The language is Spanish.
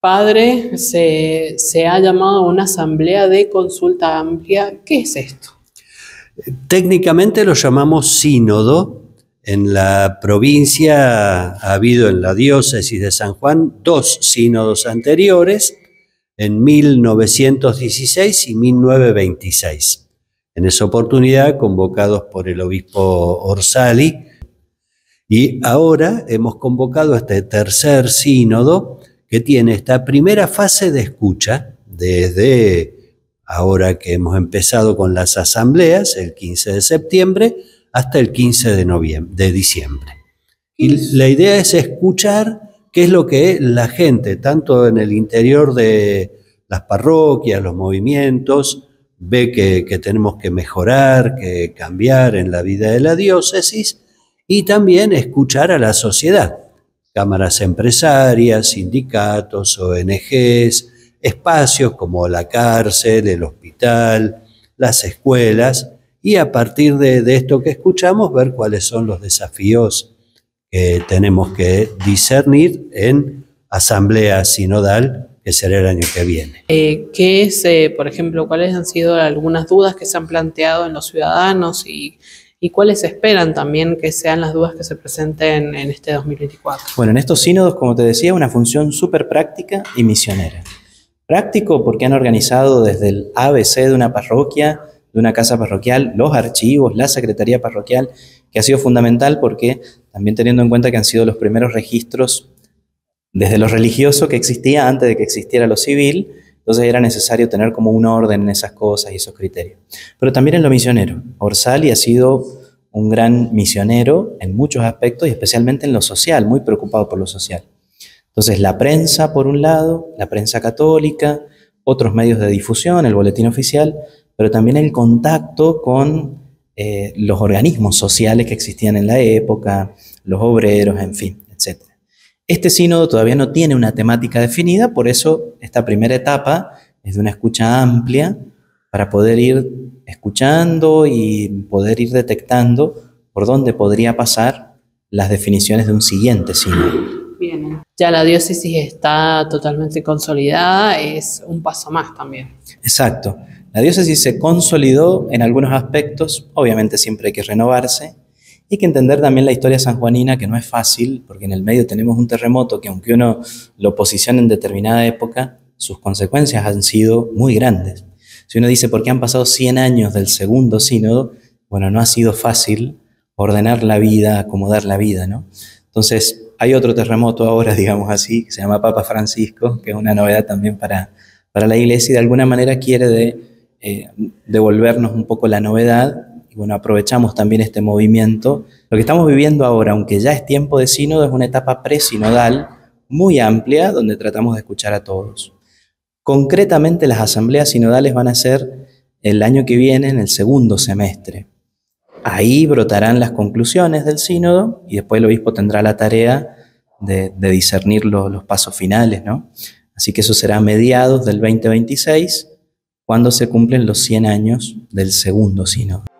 Padre, se, ha llamado a una asamblea de consulta amplia. ¿Qué es esto? Técnicamente lo llamamos sínodo. En la provincia ha habido en la diócesis de San Juan dos sínodos anteriores, en 1916 y 1926. En esa oportunidad, convocados por el obispo Orsali, y ahora hemos convocado este tercer sínodo que tiene esta primera fase de escucha desde ahora que hemos empezado con las asambleas el 15 de septiembre hasta el 15 de, noviembre, de diciembre. Y mm. la idea es escuchar qué es lo que la gente, tanto en el interior de las parroquias, los movimientos, ve que, que tenemos que mejorar, que cambiar en la vida de la diócesis, y también escuchar a la sociedad cámaras empresarias, sindicatos, ONGs, espacios como la cárcel, el hospital, las escuelas, y a partir de, esto que escuchamos, ver cuáles son los desafíos que tenemos que discernir en asamblea sinodal que será el año que viene. Eh, ¿Qué es, eh, por ejemplo, cuáles han sido algunas dudas que se han planteado en los ciudadanos y y cuáles esperan también que sean las dudas que se presenten en este 2024. Bueno, en estos sínodos, como te decía, una función súper práctica y misionera. Práctico porque han organizado desde el ABC de una parroquia, de una casa parroquial, los archivos, la secretaría parroquial, que ha sido fundamental porque también teniendo en cuenta que han sido los primeros registros desde lo religioso que existía antes de que existiera lo civil, entonces era necesario tener como un orden en esas cosas y esos criterios. Pero también en lo misionero. Orsali ha sido un gran misionero en muchos aspectos y especialmente en lo social, muy preocupado por lo social. Entonces la prensa, por un lado, la prensa católica, otros medios de difusión, el boletín oficial, pero también el contacto con eh, los organismos sociales que existían en la época, los obreros, en fin. Este sínodo todavía no tiene una temática definida, por eso esta primera etapa es de una escucha amplia para poder ir escuchando y poder ir detectando por dónde podría pasar las definiciones de un siguiente sínodo. Bien, ya la diócesis está totalmente consolidada, es un paso más también. Exacto. La diócesis se consolidó en algunos aspectos, obviamente siempre hay que renovarse, y hay que entender también la historia sanjuanina, que no es fácil, porque en el medio tenemos un terremoto que aunque uno lo posicione en determinada época, sus consecuencias han sido muy grandes. Si uno dice, ¿por qué han pasado 100 años del segundo sínodo? Bueno, no ha sido fácil ordenar la vida, acomodar la vida, ¿no? Entonces, hay otro terremoto ahora, digamos así, que se llama Papa Francisco, que es una novedad también para, para la iglesia y de alguna manera quiere eh, devolvernos un poco la novedad bueno, aprovechamos también este movimiento. Lo que estamos viviendo ahora, aunque ya es tiempo de sínodo, es una etapa presinodal muy amplia donde tratamos de escuchar a todos. Concretamente, las asambleas sinodales van a ser el año que viene, en el segundo semestre. Ahí brotarán las conclusiones del sínodo y después el obispo tendrá la tarea de, discernir los pasos finales, Así que eso será a mediados del 2026, cuando se cumplen los 100 años del segundo sínodo.